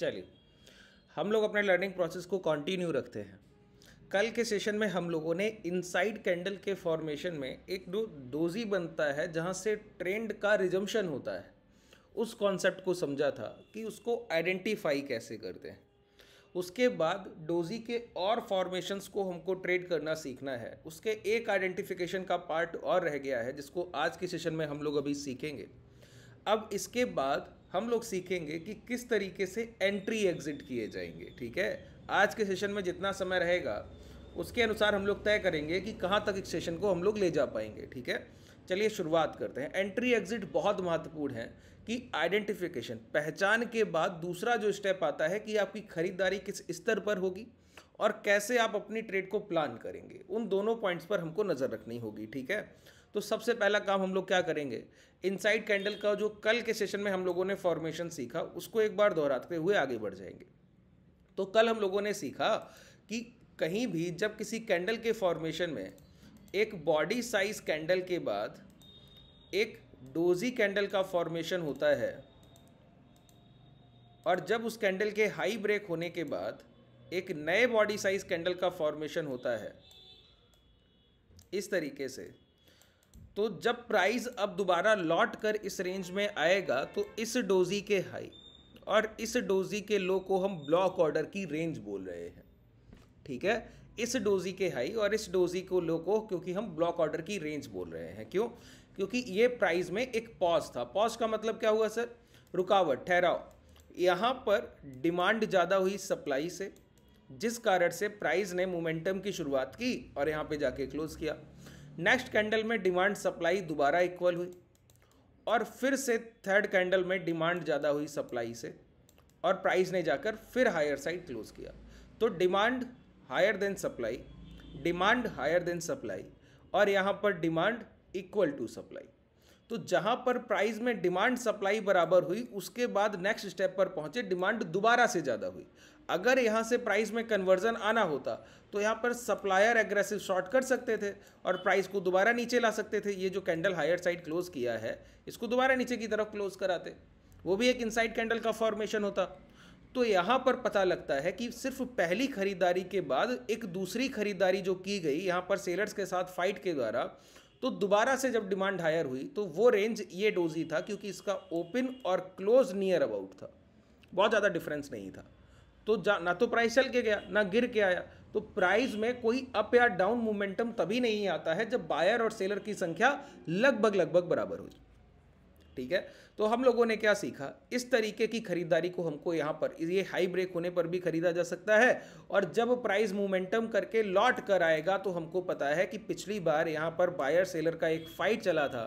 चलिए हम लोग अपने लर्निंग प्रोसेस को कंटिन्यू रखते हैं कल के सेशन में हम लोगों ने इनसाइड कैंडल के फॉर्मेशन में एक दो डोजी बनता है जहाँ से ट्रेंड का रिजम्पशन होता है उस कॉन्सेप्ट को समझा था कि उसको आइडेंटिफाई कैसे करते हैं उसके बाद डोजी के और फॉर्मेशंस को हमको ट्रेड करना सीखना है उसके एक आइडेंटिफिकेशन का पार्ट और रह गया है जिसको आज के सेशन में हम लोग अभी सीखेंगे अब इसके बाद हम लोग सीखेंगे कि किस तरीके से एंट्री एग्जिट किए जाएंगे ठीक है आज के सेशन में जितना समय रहेगा उसके अनुसार हम लोग तय करेंगे कि कहाँ तक इस सेशन को हम लोग ले जा पाएंगे ठीक है चलिए शुरुआत करते हैं एंट्री एग्जिट बहुत महत्वपूर्ण है कि आइडेंटिफिकेशन पहचान के बाद दूसरा जो स्टेप आता है कि आपकी खरीदारी किस स्तर पर होगी और कैसे आप अपनी ट्रेड को प्लान करेंगे उन दोनों पॉइंट्स पर हमको नज़र रखनी होगी ठीक है तो सबसे पहला काम हम लोग क्या करेंगे इनसाइड कैंडल का जो कल के सेशन में हम लोगों ने फॉर्मेशन सीखा उसको एक बार दोहराते हुए आगे बढ़ जाएंगे तो कल हम लोगों ने सीखा कि कहीं भी जब किसी कैंडल के फॉर्मेशन में एक बॉडी साइज कैंडल के बाद एक डोजी कैंडल का फॉर्मेशन होता है और जब उस कैंडल के हाई ब्रेक होने के बाद एक नए बॉडी साइज कैंडल का फॉर्मेशन होता है इस तरीके से तो जब प्राइस अब दोबारा लौट कर इस रेंज में आएगा तो इस डोजी के हाई और इस डोजी के लो को हम ब्लॉक ऑर्डर की रेंज बोल रहे हैं ठीक है इस डोजी के हाई और इस डोजी को लो को क्योंकि हम ब्लॉक ऑर्डर की रेंज बोल रहे हैं क्यों क्योंकि ये प्राइस में एक पॉज था पॉज का मतलब क्या हुआ सर रुकावट ठहराओ यहाँ पर डिमांड ज़्यादा हुई सप्लाई से जिस कारण से प्राइस ने मोमेंटम की शुरुआत की और यहाँ पे जाके क्लोज किया नेक्स्ट कैंडल में डिमांड सप्लाई दोबारा इक्वल हुई और फिर से थर्ड कैंडल में डिमांड ज़्यादा हुई सप्लाई से और प्राइस ने जाकर फिर हायर साइड क्लोज किया तो demand higher than supply demand higher than supply और यहाँ पर डिमांड इक्वल टू सप्लाई तो जहाँ पर प्राइस में डिमांड सप्लाई बराबर हुई उसके बाद नेक्स्ट स्टेप पर पहुँचे डिमांड दोबारा से ज़्यादा हुई अगर यहाँ से प्राइस में कन्वर्जन आना होता तो यहाँ पर सप्लायर एग्रेसिव शॉर्ट कर सकते थे और प्राइस को दोबारा नीचे ला सकते थे ये जो कैंडल हायर साइड क्लोज़ किया है इसको दोबारा नीचे की तरफ क्लोज़ कराते वो भी एक इनसाइड कैंडल का फॉर्मेशन होता तो यहाँ पर पता लगता है कि सिर्फ पहली खरीदारी के बाद एक दूसरी खरीदारी जो की गई यहाँ पर सेलर्स के साथ फाइट के द्वारा तो दोबारा से जब डिमांड हायर हुई तो वो रेंज ये डोजी था क्योंकि इसका ओपन और क्लोज नियर अबाउट था बहुत ज़्यादा डिफरेंस नहीं था तो ना तो प्राइस चल के गया ना गिर के आया तो प्राइस में कोई अप या डाउन मोमेंटम तभी नहीं आता है जब बायर और सेलर की संख्या लगभग लगभग बराबर हो ठीक है तो हम लोगों ने क्या सीखा इस तरीके की खरीदारी को हमको यहां पर ये हाई ब्रेक होने पर भी खरीदा जा सकता है और जब प्राइस मोमेंटम करके लौट कर आएगा तो हमको पता है कि पिछली बार यहां पर बायर सेलर का एक फाइट चला था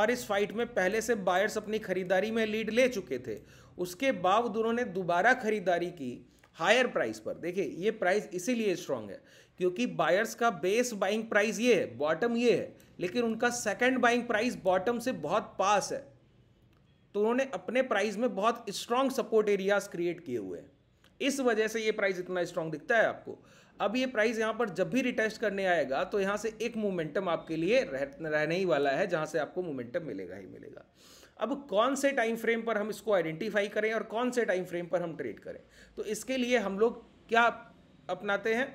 और इस फाइट में पहले से बायर्स अपनी खरीदारी में लीड ले चुके थे उसके बावजूद उन्होंने दोबारा खरीदारी की हायर प्राइस पर देखिए ये प्राइस इसीलिए स्ट्रांग है क्योंकि बायर्स का बेस बाइंग प्राइस ये है बॉटम ये है लेकिन उनका सेकंड बाइंग प्राइस बॉटम से बहुत पास है तो उन्होंने अपने प्राइस में बहुत स्ट्रांग सपोर्ट एरियाज क्रिएट किए हुए हैं इस वजह से ये प्राइस इतना स्ट्रांग दिखता है आपको अब ये प्राइस यहाँ पर जब भी रिटेस्ट करने आएगा तो यहाँ से एक मोमेंटम आपके लिए रह, रहने ही वाला है जहाँ से आपको मोमेंटम मिलेगा ही मिलेगा अब कौन से टाइम फ्रेम पर हम इसको आइडेंटिफाई करें और कौन से टाइम फ्रेम पर हम ट्रेड करें तो इसके लिए हम लोग क्या अपनाते हैं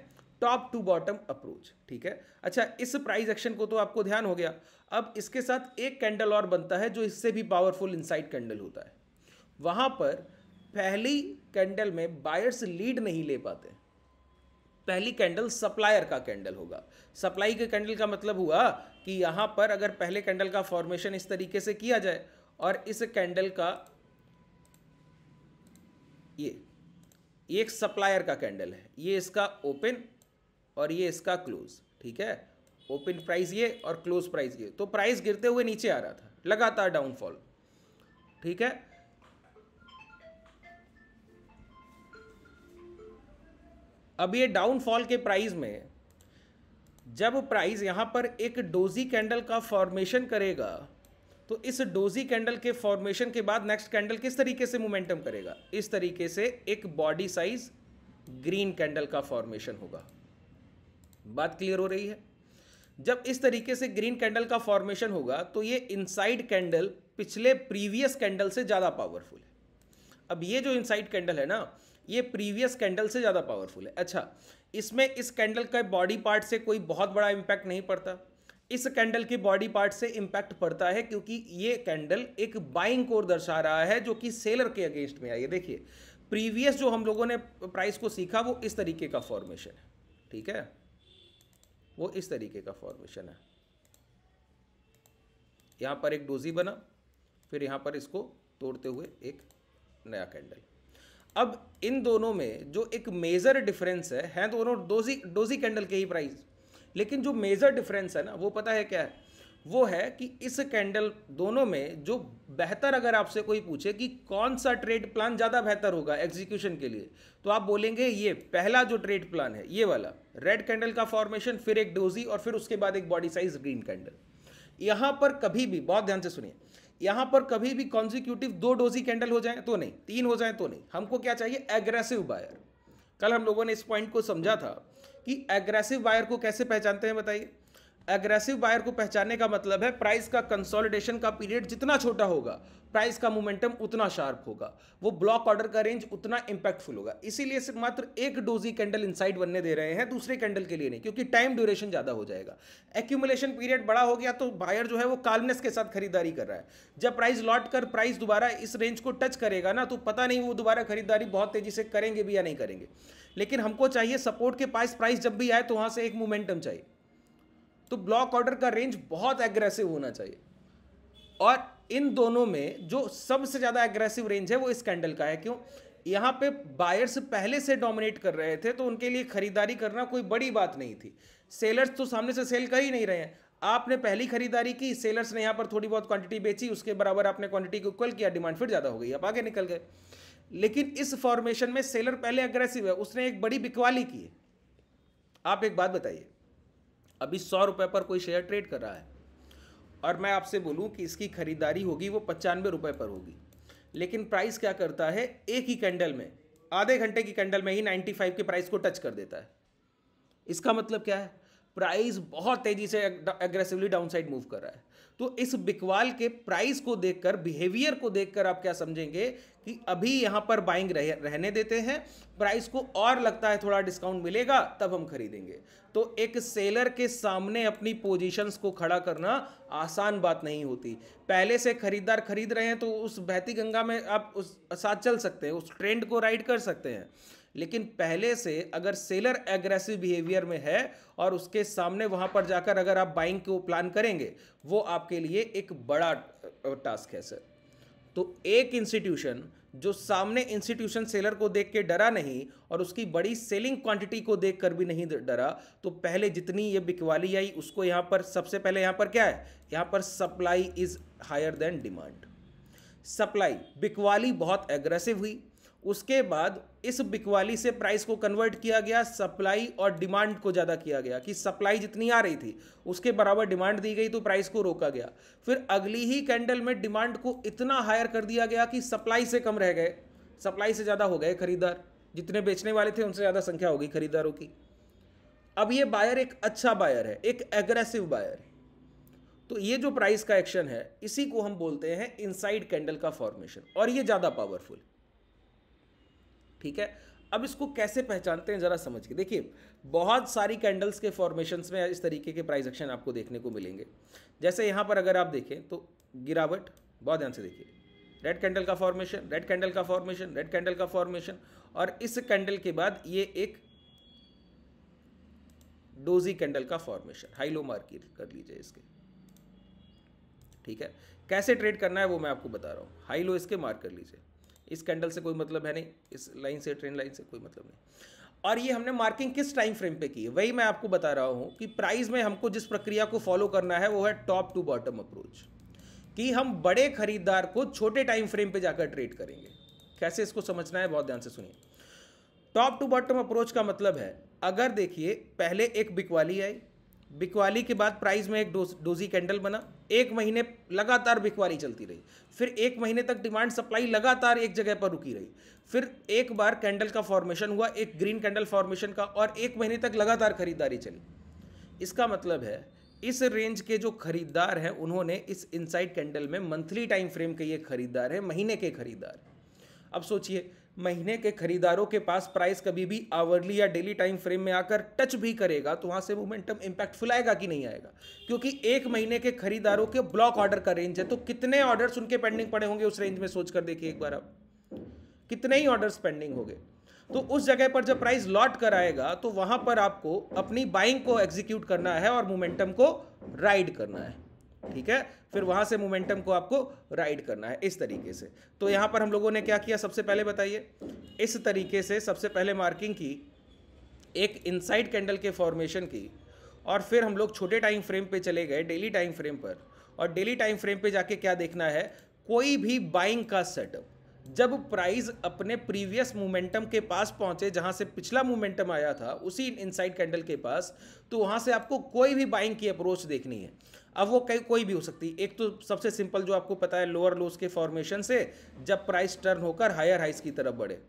टॉप टू बॉटम अप्रोच ठीक है अच्छा इस प्राइस एक्शन को तो आपको ध्यान हो गया अब इसके साथ एक कैंडल और बनता है जो इससे भी पावरफुल इनसाइड कैंडल होता है वहाँ पर पहली कैंडल में बायर्स लीड नहीं ले पाते पहली कैंडल सप्लायर का कैंडल होगा सप्लाई के कैंडल का मतलब हुआ कि यहाँ पर अगर पहले कैंडल का फॉर्मेशन इस तरीके से किया जाए और इस कैंडल का ये एक सप्लायर का कैंडल है ये इसका ओपन और ये इसका क्लोज ठीक है ओपन प्राइस ये और क्लोज प्राइस ये तो प्राइस गिरते हुए नीचे आ रहा था लगातार डाउनफॉल ठीक है अब ये डाउनफॉल के प्राइस में जब प्राइस यहाँ पर एक डोजी कैंडल का फॉर्मेशन करेगा तो इस डोजी कैंडल के फॉर्मेशन के बाद नेक्स्ट कैंडल किस तरीके से मोमेंटम करेगा इस तरीके से एक बॉडी साइज ग्रीन कैंडल का फॉर्मेशन होगा बात क्लियर हो रही है जब इस तरीके से ग्रीन कैंडल का फॉर्मेशन होगा तो ये इनसाइड कैंडल पिछले प्रीवियस कैंडल से ज़्यादा पावरफुल है अब ये जो इनसाइड कैंडल है ना ये प्रीवियस कैंडल से ज़्यादा पावरफुल है अच्छा इसमें इस कैंडल का बॉडी पार्ट से कोई बहुत बड़ा इम्पैक्ट नहीं पड़ता इस कैंडल के बॉडी पार्ट से इम्पैक्ट पड़ता है क्योंकि ये कैंडल एक बाइंग कोर दर्शा रहा है जो कि सेलर के अगेंस्ट में आई देखिए प्रीवियस जो हम लोगों ने प्राइस को सीखा वो इस तरीके का फॉर्मेशन है ठीक है वो इस तरीके का फॉर्मेशन है यहाँ पर एक डोजी बना फिर यहाँ पर इसको तोड़ते हुए एक नया कैंडल अब इन दोनों में जो एक मेजर डिफरेंस है हैं दोनों डोजी डोजी कैंडल के ही प्राइस लेकिन जो मेजर डिफरेंस है ना वो पता है क्या है वो है कि इस कैंडल दोनों में जो बेहतर अगर आपसे कोई पूछे कि कौन सा ट्रेड प्लान ज़्यादा बेहतर होगा एग्जीक्यूशन के लिए तो आप बोलेंगे ये पहला जो ट्रेड प्लान है ये वाला रेड कैंडल का फॉर्मेशन फिर एक डोजी और फिर उसके बाद एक बॉडी साइज ग्रीन कैंडल यहाँ पर कभी भी बहुत ध्यान से सुनिए यहां पर कभी भी कॉन्जिक्यूटिव दो डोजी कैंडल हो जाए तो नहीं तीन हो जाए तो नहीं हमको क्या चाहिए एग्रेसिव बायर कल हम लोगों ने इस पॉइंट को समझा था कि एग्रेसिव बायर को कैसे पहचानते हैं बताइए एग्रेसिव बायर को पहचानने का मतलब है प्राइस का कंसोलिडेशन का पीरियड जितना छोटा होगा प्राइस का मोमेंटम उतना शार्प होगा वो ब्लॉक ऑर्डर का रेंज उतना इंपैक्टफुल होगा इसीलिए सिर्फ मात्र एक डोजी कैंडल इनसाइड बनने दे रहे हैं दूसरे कैंडल के लिए नहीं क्योंकि टाइम ड्यूरेशन ज़्यादा हो जाएगा एक्यूमुलेशन पीरियड बड़ा हो गया तो बायर जो है वो काल्मनेस के साथ खरीदारी कर रहा है जब प्राइस लौट कर प्राइस दोबारा इस रेंज को टच करेगा ना तो पता नहीं वो दोबारा खरीदारी बहुत तेजी से करेंगे भी या नहीं करेंगे लेकिन हमको चाहिए सपोर्ट के पास प्राइस जब भी आए तो वहाँ से एक मोमेंटम चाहिए तो ब्लॉक ऑर्डर का रेंज बहुत एग्रेसिव होना चाहिए और इन दोनों में जो सबसे ज़्यादा एग्रेसिव रेंज है वो इस कैंडल का है क्यों यहाँ पे बायर्स पहले से डोमिनेट कर रहे थे तो उनके लिए खरीदारी करना कोई बड़ी बात नहीं थी सेलर्स तो सामने से सेल कर ही नहीं रहे हैं आपने पहली खरीदारी की सेलर्स ने यहाँ पर थोड़ी बहुत क्वांटिटी बेची उसके बराबर आपने क्वांटिटी को इक्वल किया डिमांड फिर ज़्यादा हो गई आप आगे निकल गए लेकिन इस फॉर्मेशन में सेलर पहले अग्रेसिव है उसने एक बड़ी बिकवाली की है आप एक बात बताइए अभी सौ रुपये पर कोई शेयर ट्रेड कर रहा है और मैं आपसे बोलूँ कि इसकी खरीदारी होगी वो पचानवे रुपये पर होगी लेकिन प्राइस क्या करता है एक ही कैंडल में आधे घंटे की कैंडल में ही फाइव के प्राइस को टच कर देता है इसका मतलब क्या है प्राइस बहुत तेजी से एग्रेसिवली डाउनसाइड मूव कर रहा है तो इस बिकवाल के प्राइस को देखकर बिहेवियर को देखकर आप क्या समझेंगे कि अभी यहां पर बाइंग रह, रहने देते हैं प्राइस को और लगता है थोड़ा डिस्काउंट मिलेगा तब हम खरीदेंगे तो एक सेलर के सामने अपनी पोजीशंस को खड़ा करना आसान बात नहीं होती पहले से खरीदार खरीद रहे हैं तो उस बहती गंगा में आप उस साथ चल सकते हैं उस ट्रेंड को राइड कर सकते हैं लेकिन पहले से अगर सेलर एग्रेसिव बिहेवियर में है और उसके सामने वहां पर जाकर अगर आप बाइंग को प्लान करेंगे वो आपके लिए एक बड़ा टास्क है सर तो एक इंस्टीट्यूशन जो सामने इंस्टीट्यूशन सेलर को देख के डरा नहीं और उसकी बड़ी सेलिंग क्वांटिटी को देख कर भी नहीं डरा तो पहले जितनी ये बिकवाली आई उसको यहाँ पर सबसे पहले यहाँ पर क्या है यहाँ पर supply is higher than demand supply बिकवाली बहुत एग्रेसिव हुई उसके बाद इस बिकवाली से प्राइस को कन्वर्ट किया गया सप्लाई और डिमांड को ज़्यादा किया गया कि सप्लाई जितनी आ रही थी उसके बराबर डिमांड दी गई तो प्राइस को रोका गया फिर अगली ही कैंडल में डिमांड को इतना हायर कर दिया गया कि सप्लाई से कम रह गए सप्लाई से ज़्यादा हो गए खरीदार जितने बेचने वाले थे उनसे ज़्यादा संख्या होगी खरीदारों की अब ये बायर एक अच्छा बायर है एक एग्रेसिव बायर है तो ये जो प्राइस का एक्शन है इसी को हम बोलते हैं इनसाइड कैंडल का फॉर्मेशन और ये ज़्यादा पावरफुल है ठीक है अब इसको कैसे पहचानते हैं ज़रा समझ के देखिए बहुत सारी कैंडल्स के फॉर्मेशंस में इस तरीके के प्राइस एक्शन आपको देखने को मिलेंगे जैसे यहाँ पर अगर आप देखें तो गिरावट बहुत ध्यान से देखिए रेड कैंडल का फॉर्मेशन रेड कैंडल का फॉर्मेशन रेड कैंडल का फॉर्मेशन और इस कैंडल के बाद ये एक डोजी कैंडल का फॉर्मेशन हाई लो मार्क कर लीजिए इसके ठीक है कैसे ट्रेड करना है वो मैं आपको बता रहा हूँ हाई लो इसके मार्क कर लीजिए इस कैंडल से कोई मतलब है नहीं इस लाइन से ट्रेन लाइन से कोई मतलब नहीं और ये हमने मार्किंग किस टाइम फ्रेम पे की है वही मैं आपको बता रहा हूँ कि प्राइस में हमको जिस प्रक्रिया को फॉलो करना है वो है टॉप टू बॉटम अप्रोच कि हम बड़े खरीदार को छोटे टाइम फ्रेम पे जाकर ट्रेड करेंगे कैसे इसको समझना है बहुत ध्यान से सुनिए टॉप टू बॉटम अप्रोच का मतलब है अगर देखिए पहले एक बिकवाली आई बिकवाली के बाद प्राइस में एक डोजी कैंडल बना एक महीने लगातार बिकवारी चलती रही फिर एक महीने तक डिमांड सप्लाई लगातार एक जगह पर रुकी रही फिर एक बार कैंडल का फॉर्मेशन हुआ एक ग्रीन कैंडल फॉर्मेशन का और एक महीने तक लगातार खरीदारी चली इसका मतलब है इस रेंज के जो खरीदार हैं उन्होंने इस इनसाइड कैंडल में मंथली टाइम फ्रेम के ये खरीदार हैं महीने के खरीदार अब सोचिए महीने के खरीदारों के पास प्राइस कभी भी आवरली या डेली टाइम फ्रेम में आकर टच भी करेगा तो वहां से मोमेंटम इंपैक्टफुल आएगा कि नहीं आएगा क्योंकि एक महीने के खरीदारों के ब्लॉक ऑर्डर का रेंज है तो कितने ऑर्डर्स उनके पेंडिंग पड़े होंगे उस रेंज में सोचकर देखिए एक बार आप कितने ही ऑर्डर पेंडिंग हो गए तो उस जगह पर जब प्राइस लॉट कर आएगा तो वहां पर आपको अपनी बाइंग को एग्जीक्यूट करना है और मोमेंटम को राइड करना है ठीक है फिर वहां से मोमेंटम को आपको राइड करना है इस तरीके से तो यहां पर हम लोगों ने क्या किया सबसे पहले बताइए इस तरीके से सबसे पहले मार्किंग की एक इनसाइड कैंडल के फॉर्मेशन की और फिर हम लोग छोटे टाइम फ्रेम पे चले गए डेली टाइम फ्रेम पर और डेली टाइम फ्रेम पे जाके क्या देखना है कोई भी बाइंग का सेटअप जब प्राइस अपने प्रीवियस मोमेंटम के पास पहुंचे जहां से पिछला मोमेंटम आया था उसी इनसाइड कैंडल के पास तो वहां से आपको कोई भी बाइंग की अप्रोच देखनी है अब वो कई कोई भी हो सकती है एक तो सबसे सिंपल जो आपको पता है लोअर लोस के फॉर्मेशन से जब प्राइस टर्न होकर हायर हाइस की तरफ बढ़े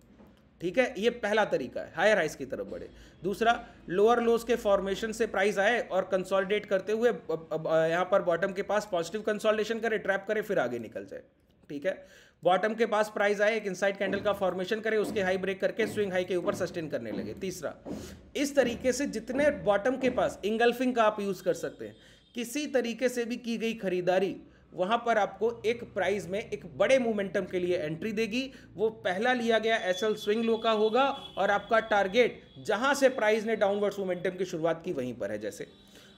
ठीक है ये पहला तरीका है हायर हाइस की तरफ बढ़े दूसरा लोअर लोस के फॉर्मेशन से प्राइस आए और कंसोलिडेट करते हुए यहाँ पर बॉटम के पास पॉजिटिव कंसोलिडेशन करे ट्रैप करे फिर आगे निकल जाए ठीक है बॉटम के पास प्राइस आए एक इनसाइड कैंडल का फॉर्मेशन करे उसके हाई ब्रेक करके स्विंग हाई के ऊपर सस्टेन करने लगे तीसरा इस तरीके से जितने बॉटम के पास इंगल्फिंग का आप यूज कर सकते हैं किसी तरीके से भी की गई खरीदारी वहां पर आपको एक प्राइस में एक बड़े मोमेंटम के लिए एंट्री देगी वो पहला लिया गया एसएल स्विंग लो का होगा और आपका टारगेट जहां से प्राइस ने डाउनवर्ड्स मोमेंटम की शुरुआत की वहीं पर है जैसे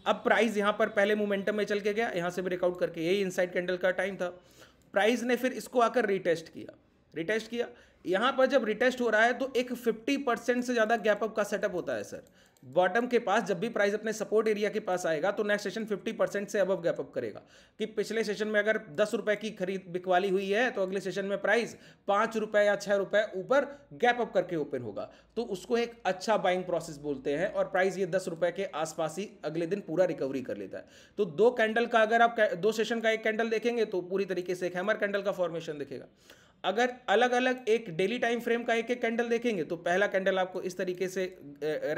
अब प्राइस यहां पर पहले मोमेंटम में चल के गया यहां से ब्रेकआउट करके यही इनसाइड कैंडल का टाइम था प्राइस ने फिर इसको आकर रिटेस्ट किया रिटेस्ट किया यहां पर जब रिटेस्ट हो रहा है तो एक 50 परसेंट से ज़्यादा गैप अप का सेटअप होता है सर बॉटम के पास जब भी प्राइस अपने सपोर्ट एरिया के पास आएगा तो नेक्स्ट सेशन 50 परसेंट से अब गैप अप करेगा कि पिछले सेशन में अगर दस रुपए की खरीद बिकवाली हुई है तो अगले सेशन में प्राइस पांच रुपए या छह रुपए ऊपर गैप अप करके ओपन होगा तो उसको एक अच्छा बाइंग प्रोसेस बोलते हैं और प्राइस ये दस रुपए के आसपास ही अगले दिन पूरा रिकवरी कर लेता है तो दो कैंडल का अगर आप दो सेशन का एक कैंडल देखेंगे तो पूरी तरीके से एक हैमर कैंडल का फॉर्मेशन दिखेगा अगर अलग अलग एक डेली टाइम फ्रेम का एक एक कैंडल देखेंगे तो पहला कैंडल आपको इस तरीके से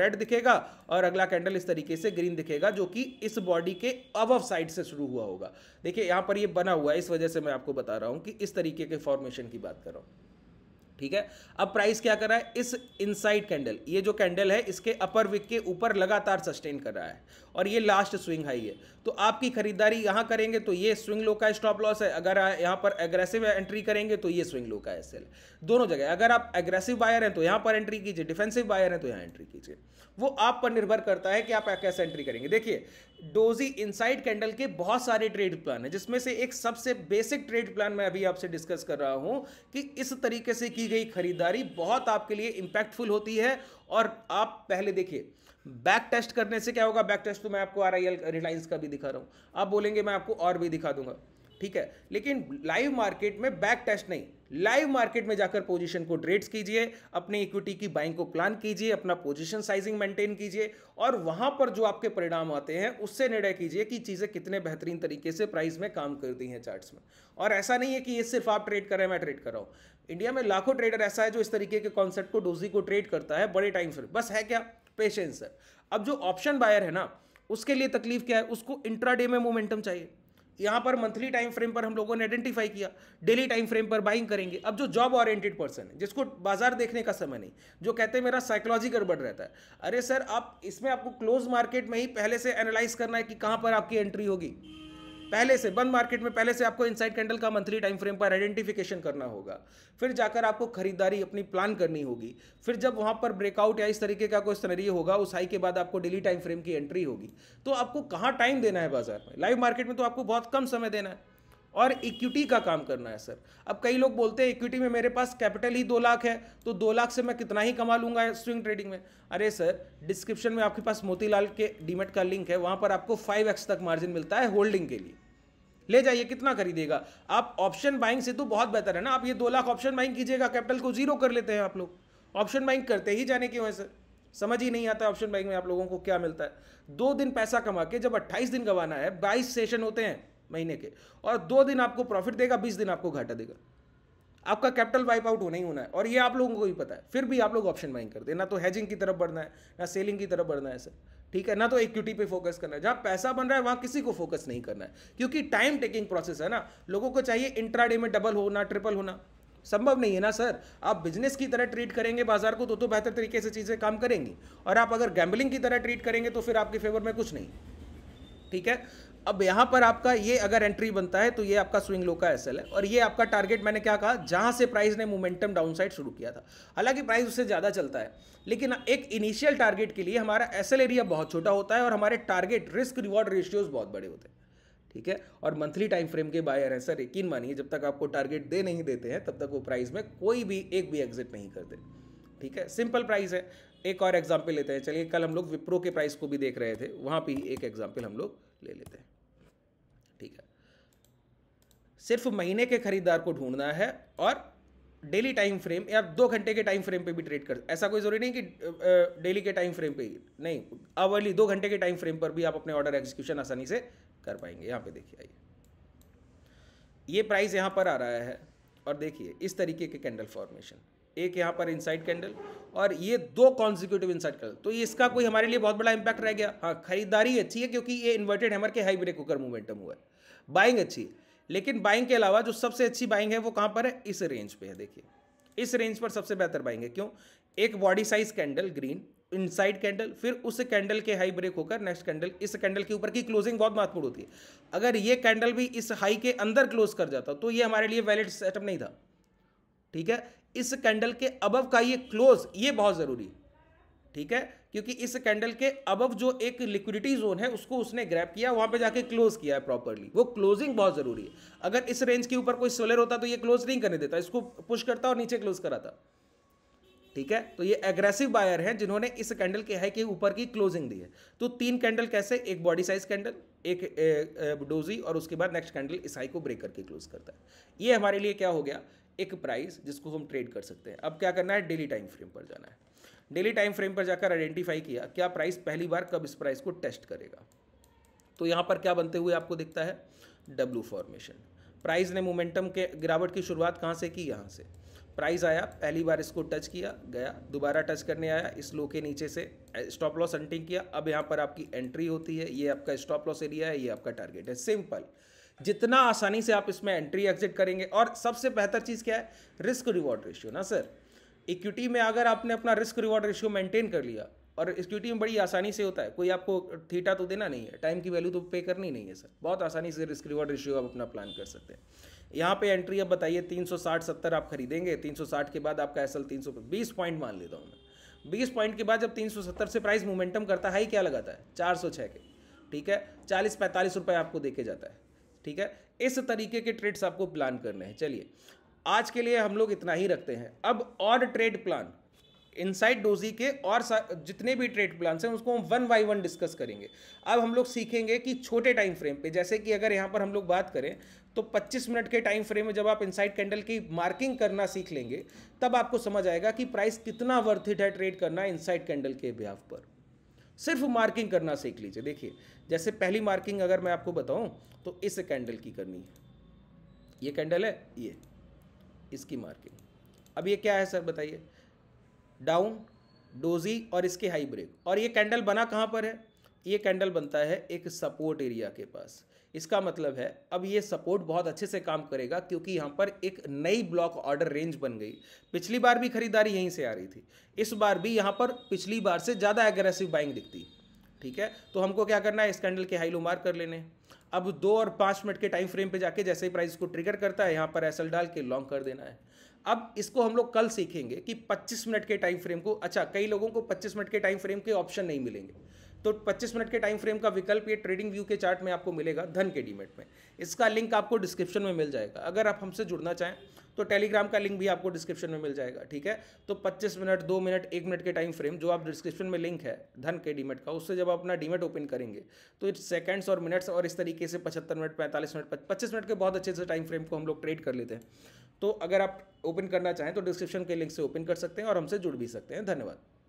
रेड दिखेगा और अगला कैंडल इस तरीके से ग्रीन दिखेगा जो कि इस बॉडी के अब साइड से शुरू हुआ होगा देखिए यहाँ पर ये बना हुआ है इस वजह से मैं आपको बता रहा हूँ कि इस तरीके के फॉर्मेशन की बात कर रहा हूँ ठीक है अब प्राइस क्या कर रहा है इस इनसाइड कैंडल ये जो कैंडल है इसके अपर विक के ऊपर लगातार सस्टेन कर रहा है और ये लास्ट स्विंग हाई है तो आपकी खरीदारी यहां करेंगे तो ये स्विंग लो का स्टॉप लॉस है अगर यहां पर एग्रेसिव एंट्री करेंगे तो ये स्विंग लो का एस दोनों जगह अगर आप एग्रेसिव बायर हैं तो यहां पर एंट्री कीजिए डिफेंसिव बायर हैं तो यहां एंट्री कीजिए वो आप पर निर्भर करता है कि आप कैसे एंट्री करेंगे देखिए डोजी इनसाइड कैंडल के बहुत सारे ट्रेड प्लान है जिसमें से एक सबसे बेसिक ट्रेड प्लान मैं अभी आपसे डिस्कस कर रहा हूं कि इस तरीके से की गई खरीदारी बहुत आपके लिए इंपैक्टफुल होती है और आप पहले देखिए बैक टेस्ट करने से क्या होगा बैक टेस्ट तो मैं आपको आर आई रिलायंस का भी दिखा रहा हूं आप बोलेंगे मैं आपको और भी दिखा दूंगा ठीक है लेकिन लाइव मार्केट में बैक टेस्ट नहीं लाइव मार्केट में जाकर पोजीशन को ट्रेड्स कीजिए अपने इक्विटी की बाइंग को प्लान कीजिए अपना पोजीशन साइजिंग मेंटेन कीजिए और वहां पर जो आपके परिणाम आते हैं उससे निर्णय कीजिए कि चीज़ें कितने बेहतरीन तरीके से प्राइस में काम करती हैं चार्ट्स में और ऐसा नहीं है कि ये सिर्फ आप ट्रेड करें मैं ट्रेड कर रहा हूं इंडिया में लाखों ट्रेडर ऐसा है जो इस तरीके के कॉन्सेप्ट को डोजी को ट्रेड करता है बड़े टाइम से बस है क्या पेशेंस है अब जो ऑप्शन बायर है ना उसके लिए तकलीफ क्या है उसको इंट्राडे में मोमेंटम चाहिए यहाँ पर मंथली टाइम फ्रेम पर हम लोगों ने आइडेंटिफाई किया डेली टाइम फ्रेम पर बाइंग करेंगे अब जो जॉब ऑरियंटेड पर्सन है जिसको बाजार देखने का समय नहीं जो कहते हैं मेरा साइकोलॉजी गड़बड़ रहता है अरे सर आप इसमें आपको क्लोज मार्केट में ही पहले से एनालाइज करना है कि कहाँ पर आपकी एंट्री होगी पहले से बंद मार्केट में पहले से आपको इनसाइड कैंडल का मंथली टाइम फ्रेम पर आइडेंटिफिकेशन करना होगा फिर जाकर आपको खरीदारी अपनी प्लान करनी होगी फिर जब वहां पर ब्रेकआउट या इस तरीके का कोई स्नरी होगा उस हाई के बाद आपको डेली टाइम फ्रेम की एंट्री होगी तो आपको कहाँ टाइम देना है बाजार में लाइव मार्केट में तो आपको बहुत कम समय देना है और इक्विटी का काम करना है सर अब कई लोग बोलते हैं इक्विटी में मेरे पास कैपिटल ही दो लाख है तो दो लाख से मैं कितना ही कमा लूंगा स्विंग ट्रेडिंग में अरे सर डिस्क्रिप्शन में आपके पास मोतीलाल के डीमेट का लिंक है वहां पर आपको फाइव एक्स तक मार्जिन मिलता है होल्डिंग के लिए ले जाइए कितना खरीदेगा आप ऑप्शन बाइंग से तो बहुत बेहतर है ना आप ये दो लाख ऑप्शन बाइंग कीजिएगा कैपिटल को जीरो कर लेते हैं आप लोग ऑप्शन बाइंग करते ही जाने क्यों है सर समझ ही नहीं आता ऑप्शन बाइंग में आप लोगों को क्या मिलता है दो दिन पैसा कमा के जब अट्ठाईस दिन गवाना है बाईस सेशन होते हैं महीने के और दो दिन आपको प्रॉफिट देगा बीस दिन आपको घाटा देगा आपका कैपिटल वाइप आउट होना ही होना है और ये आप लोगों को भी पता है फिर भी आप लोग ऑप्शन बाइंग करते हैं ना तो हैजिंग की तरफ बढ़ना है ना सेलिंग की तरफ बढ़ना है सर ठीक है ना तो इक्विटी पे फोकस करना है जहां पैसा बन रहा है वहां किसी को फोकस नहीं करना है क्योंकि टाइम टेकिंग प्रोसेस है ना लोगों को चाहिए इंट्राडे में डबल होना ट्रिपल होना संभव नहीं है ना सर आप बिजनेस की तरह ट्रीट करेंगे बाजार को तो तो बेहतर तरीके से चीज़ें काम करेंगी और आप अगर गैम्बलिंग की तरह ट्रीट करेंगे तो फिर आपके फेवर में कुछ नहीं ठीक है अब यहां पर आपका ये अगर एंट्री बनता है तो ये आपका स्विंग लो का एस है और ये आपका टारगेट मैंने क्या कहा जहां से प्राइस ने मोमेंटम डाउनसाइड शुरू किया था हालांकि प्राइस उससे ज़्यादा चलता है लेकिन एक इनिशियल टारगेट के लिए हमारा एस एरिया बहुत छोटा होता है और हमारे टारगेट रिस्क रिवॉर्ड रेशियोज बहुत बड़े होते हैं ठीक है और मंथली टाइम फ्रेम के बायर हैं सर यकीन मानिए जब तक आपको टारगेट दे नहीं देते हैं तब तक वो प्राइस में कोई भी एक भी एग्जिट नहीं करते ठीक है सिंपल प्राइस है एक और एग्जाम्पल लेते हैं चलिए कल हम लोग विप्रो के प्राइस को भी देख रहे थे वहाँ पर ही एक एग्जाम्पल हम लोग ले लेते हैं ठीक है सिर्फ महीने के खरीदार को ढूंढना है और डेली टाइम फ्रेम या दो घंटे के टाइम फ्रेम पे भी ट्रेड कर ऐसा कोई जरूरी नहीं कि डेली के टाइम फ्रेम पे ही नहीं अवर्ली दो घंटे के टाइम फ्रेम पर भी आप अपने ऑर्डर एग्जीक्यूशन आसानी से कर पाएंगे यहाँ पे देखिए आइए ये प्राइस यहाँ पर आ रहा है और देखिए इस तरीके के कैंडल फॉर्मेशन एक यहाँ पर इनसाइड कैंडल और ये दो कॉन्जिक्यूटिव इनसाइड कैंडल तो इसका कोई हमारे लिए बहुत बड़ा इंपैक्ट रह गया हाँ खरीदारी अच्छी है क्योंकि ये इन्वर्टेड हैमर के हाई ब्रेक होकर मोमेंटम हुआ है बाइंग अच्छी है लेकिन बाइंग के अलावा जो सबसे अच्छी बाइंग है वो कहाँ पर है इस रेंज पे है देखिए इस रेंज पर सबसे बेहतर बाइंग है क्यों एक body size candle green inside candle फिर उस कैंडल के हाई ब्रेक होकर नेक्स्ट कैंडल इस कैंडल के ऊपर की क्लोजिंग बहुत महत्वपूर्ण होती है अगर ये कैंडल भी इस हाई के अंदर क्लोज कर जाता तो ये हमारे लिए वैलिड सेटअप नहीं था ठीक है इस कैंडल के अबव का ये क्लोज ये बहुत ज़रूरी ठीक है क्योंकि इस कैंडल के अबव जो एक लिक्विडिटी जोन है उसको उसने ग्रैप किया वहां पे जाके क्लोज किया है प्रॉपरली वो क्लोजिंग बहुत ज़रूरी है अगर इस रेंज के ऊपर कोई सोलर होता तो ये क्लोज नहीं करने देता इसको पुश करता और नीचे क्लोज कराता ठीक है तो ये एग्रेसिव बायर है जिन्होंने इस कैंडल के हाई के ऊपर की क्लोजिंग दी है तो तीन कैंडल कैसे एक बॉडी साइज कैंडल एक ए, ए, डोजी और उसके बाद नेक्स्ट कैंडल इस हाई को ब्रेक करके क्लोज करता है ये हमारे लिए क्या हो गया एक प्राइस जिसको हम ट्रेड कर सकते हैं अब क्या करना है डेली टाइम फ्रेम पर जाना है डेली टाइम फ्रेम पर जाकर आइडेंटिफाई किया क्या प्राइस पहली बार कब इस प्राइस को टेस्ट करेगा तो यहाँ पर क्या बनते हुए आपको दिखता है डब्लू फॉर्मेशन प्राइस ने मोमेंटम के गिरावट की शुरुआत कहाँ से की यहाँ से प्राइस आया पहली बार इसको टच किया गया दोबारा टच करने आया इस लो के नीचे से स्टॉप लॉस हंटिंग किया अब यहाँ पर आपकी एंट्री होती है ये आपका स्टॉप लॉस एरिया है ये आपका टारगेट है सिंपल जितना आसानी से आप इसमें एंट्री एग्जिट करेंगे और सबसे बेहतर चीज़ क्या है रिस्क रिवॉर्ड रेशियो ना सर इक्विटी में अगर आपने अपना रिस्क रिवॉर्ड रेशियो मेंटेन कर लिया और इक्विटी में बड़ी आसानी से होता है कोई आपको थीटा तो देना नहीं है टाइम की वैल्यू तो पे करनी नहीं है सर बहुत आसानी से रिस्क रिवॉर्ड रेशियो आप अपना प्लान कर सकते हैं यहाँ पे एंट्री अब बताइए 360 70 आप खरीदेंगे 360 के बाद आपका एसल एल तीन पॉइंट मान लेता हूँ मैं बीस पॉइंट के बाद जब 370 से प्राइस मोमेंटम करता है क्या लगाता है चार के ठीक है चालीस पैंतालीस रुपये आपको देके जाता है ठीक है इस तरीके के ट्रेड्स आपको प्लान करने हैं चलिए आज के लिए हम लोग इतना ही रखते हैं अब और ट्रेड प्लान इनसाइड डोजी के और जितने भी ट्रेड प्लान हैं उसको हम वन बाई वन डिस्कस करेंगे अब हम लोग सीखेंगे कि छोटे टाइम फ्रेम पे जैसे कि अगर यहाँ पर हम लोग बात करें तो 25 मिनट के टाइम फ्रेम में जब आप इनसाइड कैंडल की मार्किंग करना सीख लेंगे तब आपको समझ आएगा कि प्राइस कितना वर्थिट है ट्रेड करना इनसाइड कैंडल के ब्याह पर सिर्फ मार्किंग करना सीख लीजिए देखिए जैसे पहली मार्किंग अगर मैं आपको बताऊं तो इस कैंडल की करनी है ये कैंडल है ये इसकी मार्किंग अब ये क्या है सर बताइए डाउन डोजी और इसके हाई ब्रेक और ये कैंडल बना कहाँ पर है ये कैंडल बनता है एक सपोर्ट एरिया के पास इसका मतलब है अब ये सपोर्ट बहुत अच्छे से काम करेगा क्योंकि यहाँ पर एक नई ब्लॉक ऑर्डर रेंज बन गई पिछली बार भी खरीदारी यहीं से आ रही थी इस बार भी यहाँ पर पिछली बार से ज़्यादा एग्रेसिव बाइंग दिखती ठीक है तो हमको क्या करना है इस कैंडल के हाई लो मार कर लेने अब दो और पाँच मिनट के टाइम फ्रेम पे जाके जैसे ही प्राइस को ट्रिगर करता है यहाँ पर एसएल डाल के लॉन्ग कर देना है अब इसको हम लोग कल सीखेंगे कि 25 मिनट के टाइम फ्रेम को अच्छा कई लोगों को 25 मिनट के टाइम फ्रेम के ऑप्शन नहीं मिलेंगे तो 25 मिनट के टाइम फ्रेम का विकल्प ये ट्रेडिंग व्यू के चार्ट में आपको मिलेगा धन के डीमेट में इसका लिंक आपको डिस्क्रिप्शन में मिल जाएगा अगर आप हमसे जुड़ना चाहें तो टेलीग्राम का लिंक भी आपको डिस्क्रिप्शन में मिल जाएगा ठीक है तो 25 मिनट दो मिनट एक मिनट के टाइम फ्रेम जो आप डिस्क्रिप्शन में लिंक है धन के डीमेट का उससे जब आप अपना डीमेट ओपन करेंगे तो इट्स और मिनट्स और इस तरीके से पचहत्तर मिनट पैंतालीस मिनट पच्चीस मिनट के बहुत अच्छे से टाइम फ्रेम को हम लोग ट्रेड कर लेते हैं तो अगर आप ओपन करना चाहें तो डिस्क्रिप्शन के लिंक से ओपन कर सकते हैं और हमसे जुड़ भी सकते हैं धन्यवाद